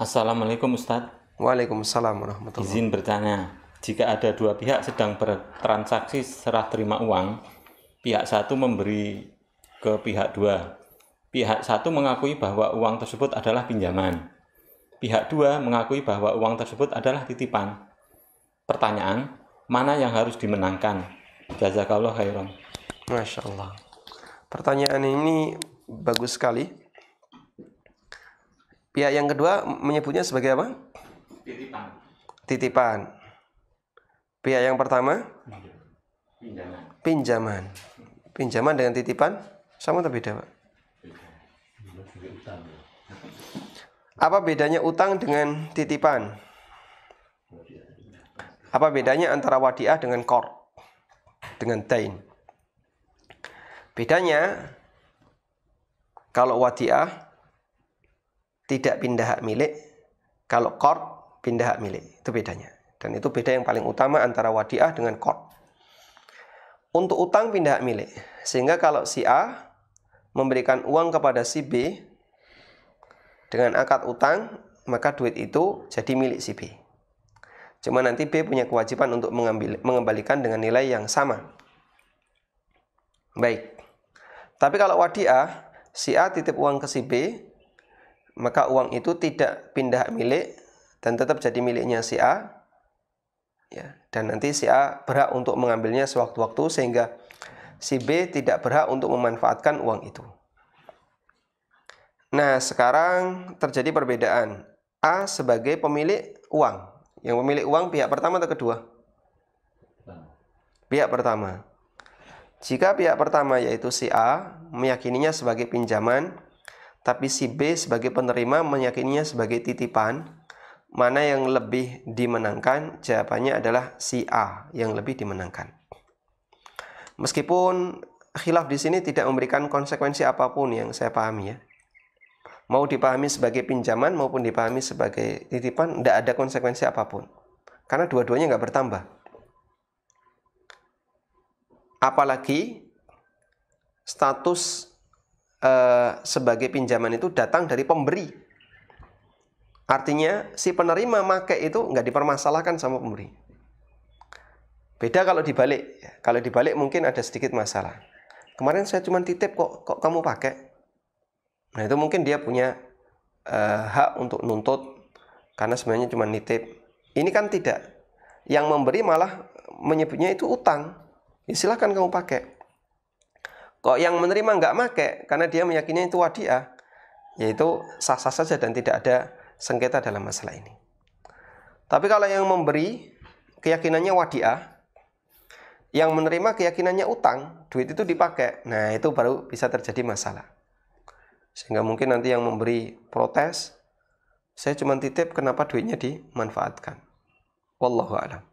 Assalamualaikum Ustadz. Waalaikumsalam warahmatullahi Izin bertanya, jika ada dua pihak sedang bertransaksi serah terima uang, pihak satu memberi ke pihak dua. Pihak satu mengakui bahwa uang tersebut adalah pinjaman. Pihak dua mengakui bahwa uang tersebut adalah titipan. Pertanyaan, mana yang harus dimenangkan? Jazakallah khairan. Masya Allah. Pertanyaan ini bagus sekali Pihak yang kedua menyebutnya sebagai apa? Titipan. Titipan. Pihak yang pertama? Pinjaman. Pinjaman. Pinjaman dengan titipan sama atau beda, Pak? Ya. Apa bedanya utang dengan titipan? Apa bedanya antara wadiah dengan kor? Dengan tain? Bedanya kalau wadiah tidak pindah hak milik. Kalau kord pindah hak milik. Itu bedanya. Dan itu beda yang paling utama antara wadiah dengan kord. Untuk utang pindah hak milik. Sehingga kalau si A memberikan uang kepada si B dengan akad utang, maka duit itu jadi milik si B. Cuma nanti B punya kewajiban untuk mengambil, mengembalikan dengan nilai yang sama. Baik. Tapi kalau wadiah, si A titip uang ke si B, maka uang itu tidak pindah milik dan tetap jadi miliknya si A ya dan nanti si A berhak untuk mengambilnya sewaktu-waktu sehingga si B tidak berhak untuk memanfaatkan uang itu. Nah, sekarang terjadi perbedaan. A sebagai pemilik uang. Yang pemilik uang pihak pertama atau kedua? Pihak pertama. Jika pihak pertama yaitu si A meyakininya sebagai pinjaman, tapi si B sebagai penerima meyakininya sebagai titipan mana yang lebih dimenangkan jawabannya adalah si A yang lebih dimenangkan meskipun khilaf di sini tidak memberikan konsekuensi apapun yang saya pahami ya mau dipahami sebagai pinjaman maupun dipahami sebagai titipan tidak ada konsekuensi apapun karena dua-duanya nggak bertambah apalagi status Eh, sebagai pinjaman itu datang dari pemberi. Artinya si penerima make itu nggak dipermasalahkan sama pemberi. Beda kalau dibalik. Kalau dibalik mungkin ada sedikit masalah. Kemarin saya cuma titip kok kok kamu pakai. Nah itu mungkin dia punya uh, hak untuk nuntut karena sebenarnya cuma nitip. Ini kan tidak. Yang memberi malah menyebutnya itu utang. Ya silahkan kamu pakai. Kok yang menerima nggak make karena dia meyakini itu wadiah, yaitu sah-sah saja dan tidak ada sengketa dalam masalah ini. Tapi kalau yang memberi keyakinannya wadiah, yang menerima keyakinannya utang, duit itu dipakai. Nah, itu baru bisa terjadi masalah. Sehingga mungkin nanti yang memberi protes, saya cuma titip kenapa duitnya dimanfaatkan. Wallahu a'lam.